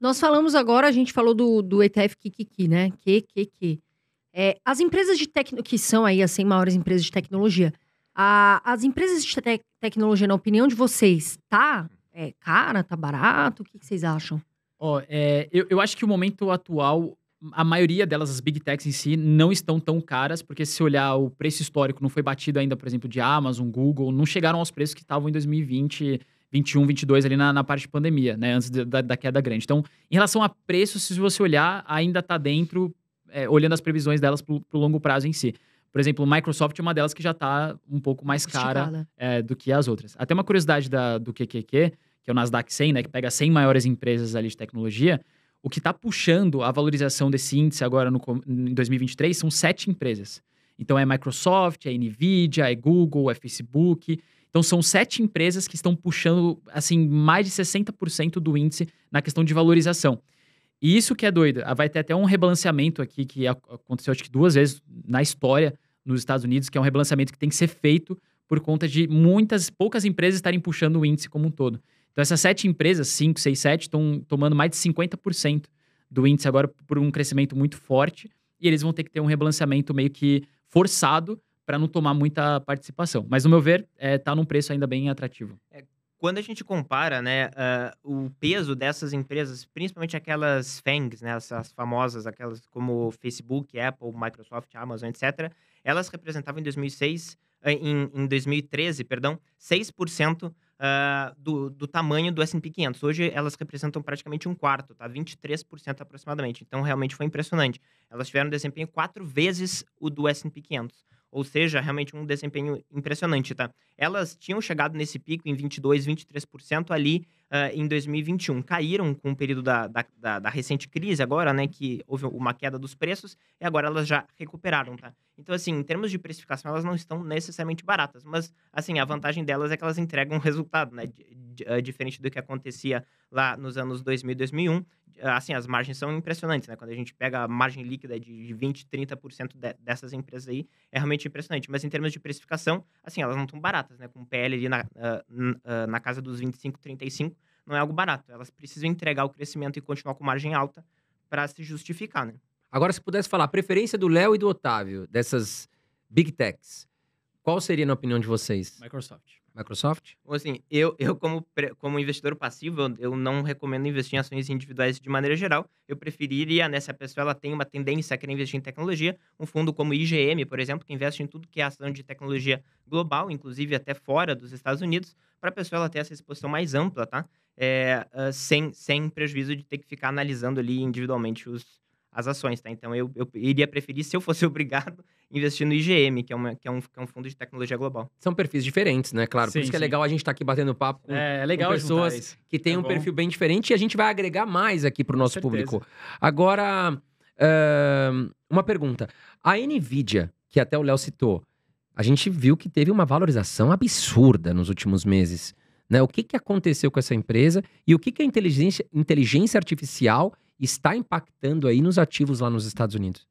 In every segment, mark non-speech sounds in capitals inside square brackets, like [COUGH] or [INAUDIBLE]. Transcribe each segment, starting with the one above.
Nós falamos agora, a gente falou do, do ETF Kikiki, né? QQQ. É, as empresas de tecnologia, que são aí as 100 maiores empresas de tecnologia, a, as empresas de te tecnologia, na opinião de vocês, tá é, cara, tá barato? O que, que vocês acham? Ó, oh, é, eu, eu acho que o momento atual, a maioria delas, as big techs em si, não estão tão caras, porque se olhar o preço histórico, não foi batido ainda, por exemplo, de Amazon, Google, não chegaram aos preços que estavam em 2020, 21, 22 ali na, na parte de pandemia, né? Antes da, da queda grande. Então, em relação a preços, se você olhar, ainda está dentro, é, olhando as previsões delas para o longo prazo em si. Por exemplo, Microsoft é uma delas que já está um pouco mais cara é, do que as outras. Até uma curiosidade da, do QQQ, que é o Nasdaq 100, né? Que pega 100 maiores empresas ali de tecnologia. O que está puxando a valorização desse índice agora no, em 2023 são sete empresas. Então é Microsoft, é Nvidia, é Google, é Facebook. Então são sete empresas que estão puxando assim mais de 60% do índice na questão de valorização. E isso que é doido. Vai ter até um rebalanceamento aqui que aconteceu acho que duas vezes na história nos Estados Unidos, que é um rebalanceamento que tem que ser feito por conta de muitas, poucas empresas estarem puxando o índice como um todo. Então essas sete empresas, cinco seis sete estão tomando mais de 50% do índice agora por um crescimento muito forte e eles vão ter que ter um rebalanceamento meio que forçado para não tomar muita participação. Mas, no meu ver, está é, num preço ainda bem atrativo. É, quando a gente compara né, uh, o peso dessas empresas, principalmente aquelas FANGs, né, essas famosas, aquelas como Facebook, Apple, Microsoft, Amazon, etc., elas representavam em 2006, eh, em, em 2013, perdão, 6% Uh, ah, do, do, tamanho do S&P 500. Hoje elas representam praticamente um quarto, tá? 23% aproximadamente. Então realmente foi impressionante. Elas tiveram desempenho quatro vezes o do S&P 500. Ou seja, realmente um desempenho impressionante, tá? Elas tinham chegado nesse pico em 22, 23% ali uh, em 2021. Caíram com o período da, da, da, da, recente crise agora, né? Que houve uma queda dos preços e agora elas já recuperaram, tá? Então, assim, em termos de precificação, elas não estão necessariamente baratas. Mas, assim, a vantagem delas é que elas entregam resultado, né? uh, diferente do que acontecia lá nos anos 2000 e 2001. Ah, assim, as margens são impressionantes, né? Quando a gente pega a margem líquida de 20, 30% de, dessas empresas aí, é realmente impressionante. Mas em termos de precificação, assim, elas não estão baratas, né? Com PL ali na, uh, na casa dos 25, 35, não é algo barato. Elas precisam entregar o crescimento e continuar com margem alta para se justificar, né? Agora, se pudesse falar, preferência do Léo e do Otávio, dessas big techs, qual seria, na opinião de vocês? Microsoft. Microsoft? Assim, eu, eu como, como investidor passivo, eu, não recomendo investir em ações individuais de maneira geral. Eu preferiria, né, se a pessoa ela tem uma tendência a querer investir em tecnologia, um fundo como IGM, por exemplo, que investe em tudo que é ação de tecnologia global, inclusive até fora dos Estados Unidos, para a pessoa ela ter essa exposição mais ampla, tá? É, ah, sem, sem prejuízo de ter que ficar analisando ali individualmente os, as ações, tá? Então eu, eu iria preferir, se eu fosse [LAUGHS] obrigado, investir no IGM, que é, uma, que, é um, que é um fundo de tecnologia global. São perfis diferentes, né? Claro. Sim, por isso sim. que é legal a gente estar tá aqui batendo papo com, é, é legal com pessoas que têm é um bom. perfil bem diferente e a gente vai agregar mais aqui para o nosso público. Agora, uh, uma pergunta. A NVIDIA, que até o Léo citou, a gente viu que teve uma valorização absurda nos últimos meses. Né? O que, que aconteceu com essa empresa e o que, que a inteligência, inteligência artificial está impactando aí nos ativos lá nos Estados Unidos?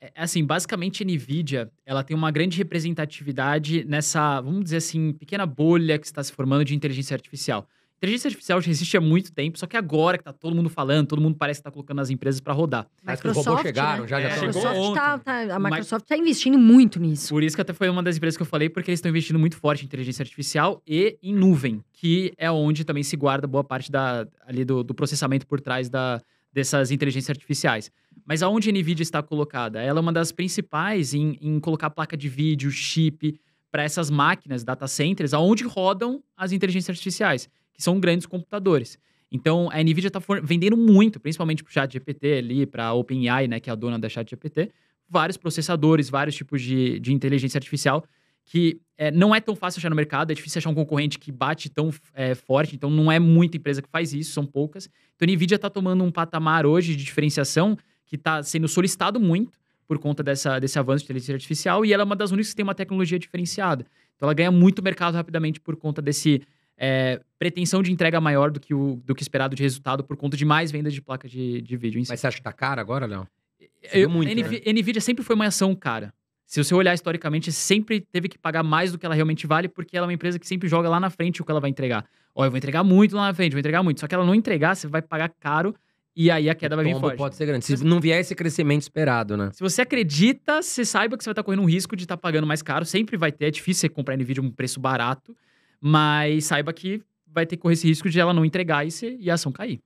É, é assim, basicamente a Nvidia, ela tem uma grande representatividade nessa, vamos dizer assim, pequena bolha que está se formando de inteligência artificial. Inteligência artificial já existe há muito tempo, só que agora que está todo mundo falando, todo mundo parece que está colocando as empresas para rodar. Parece que os robôs né? chegaram, né? já, já é, chegou Microsoft tá, tá, A Microsoft está investindo muito nisso. Por isso que até foi uma das empresas que eu falei, porque eles estão investindo muito forte em inteligência artificial e em nuvem, que é onde também se guarda boa parte da, ali do, do processamento por trás da, dessas inteligências artificiais. Mas aonde a NVIDIA está colocada? Ela é uma das principais em, em colocar placa de vídeo, chip, para essas máquinas, data centers, aonde rodam as inteligências artificiais, que são grandes computadores. Então, a NVIDIA está vendendo muito, principalmente para o ChatGPT ali, para a OpenAI, né, que é a dona da ChatGPT, vários processadores, vários tipos de, de inteligência artificial que é, não é tão fácil achar no mercado, é difícil achar um concorrente que bate tão é, forte, então não é muita empresa que faz isso, são poucas. Então a NVIDIA está tomando um patamar hoje de diferenciação que está sendo solicitado muito por conta dessa, desse avanço de inteligência artificial e ela é uma das únicas que tem uma tecnologia diferenciada. Então ela ganha muito mercado rapidamente por conta desse é, pretensão de entrega maior do que o do que esperado de resultado por conta de mais vendas de placa de, de vídeo. Mas você acha que está cara agora, Léo? Eu, muito, NV, né? NVIDIA sempre foi uma ação cara se você olhar historicamente, sempre teve que pagar mais do que ela realmente vale, porque ela é uma empresa que sempre joga lá na frente o que ela vai entregar. Ó, eu vou entregar muito lá na frente, vou entregar muito. Só que ela não entregar, você vai pagar caro e aí a queda o vai vir forte. pode ser grande. Se não vier esse crescimento esperado, né? Se você acredita, você saiba que você vai estar correndo um risco de estar pagando mais caro. Sempre vai ter. É difícil você comprar NVIDIA um preço barato, mas saiba que vai ter que correr esse risco de ela não entregar e, e a ação cair.